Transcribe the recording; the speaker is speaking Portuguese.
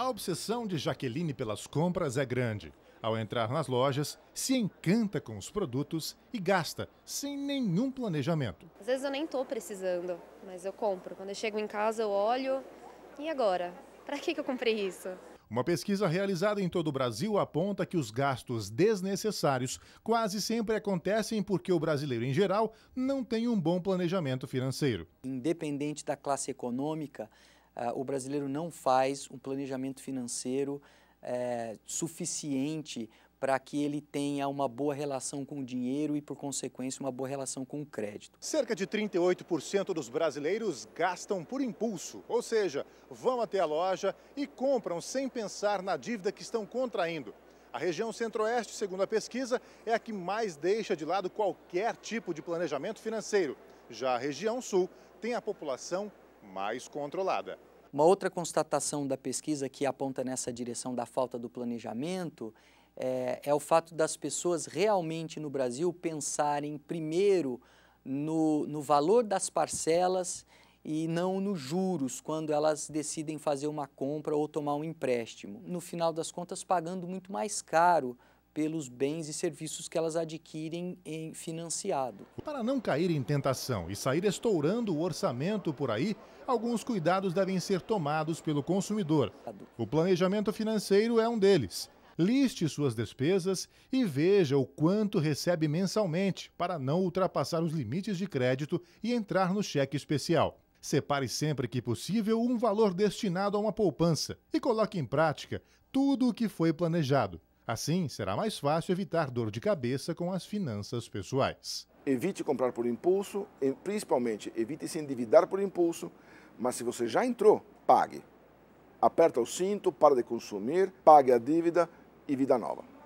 A obsessão de Jaqueline pelas compras é grande. Ao entrar nas lojas, se encanta com os produtos e gasta sem nenhum planejamento. Às vezes eu nem estou precisando, mas eu compro. Quando eu chego em casa, eu olho e agora? Para que, que eu comprei isso? Uma pesquisa realizada em todo o Brasil aponta que os gastos desnecessários quase sempre acontecem porque o brasileiro, em geral, não tem um bom planejamento financeiro. Independente da classe econômica, ah, o brasileiro não faz um planejamento financeiro eh, suficiente para que ele tenha uma boa relação com o dinheiro e, por consequência, uma boa relação com o crédito. Cerca de 38% dos brasileiros gastam por impulso, ou seja, vão até a loja e compram sem pensar na dívida que estão contraindo. A região Centro-Oeste, segundo a pesquisa, é a que mais deixa de lado qualquer tipo de planejamento financeiro. Já a região Sul tem a população mais controlada. Uma outra constatação da pesquisa que aponta nessa direção da falta do planejamento é, é o fato das pessoas realmente no Brasil pensarem primeiro no, no valor das parcelas e não nos juros quando elas decidem fazer uma compra ou tomar um empréstimo. No final das contas, pagando muito mais caro pelos bens e serviços que elas adquirem em financiado. Para não cair em tentação e sair estourando o orçamento por aí, alguns cuidados devem ser tomados pelo consumidor. O planejamento financeiro é um deles. Liste suas despesas e veja o quanto recebe mensalmente para não ultrapassar os limites de crédito e entrar no cheque especial. Separe sempre que possível um valor destinado a uma poupança e coloque em prática tudo o que foi planejado. Assim, será mais fácil evitar dor de cabeça com as finanças pessoais. Evite comprar por impulso, e principalmente evite se endividar por impulso, mas se você já entrou, pague. Aperta o cinto, para de consumir, pague a dívida e vida nova.